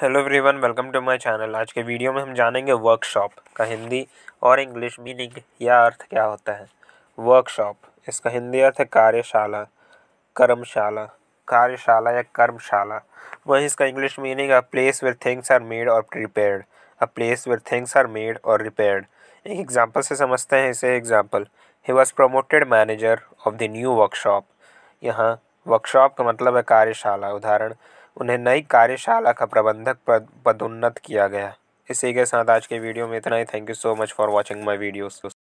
hello everyone welcome to my channel आज के video में हम जानेंगे वर्कशॉप का हिंदी और इंग्लिश मीनिंग या अर्थ क्या होता है वर्कशॉप इसका हिंदी अर्थ है कार्यशाला कर्मशाला कार्यशाला या कर्मशाला वहीं इसका English meaning a place where things are made और prepared a place where things are made और रिपेयर्ड एक एग्जाम्पल से समझते हैं इसे example he was promoted manager of the new workshop यहाँ वर्कशॉप का मतलब है कार्यशाला उदाहरण उन्हें नई कार्यशाला का प्रबंधक पद पदोन्नत किया गया इसी के साथ आज के वीडियो में इतना ही thank you so much for watching my videos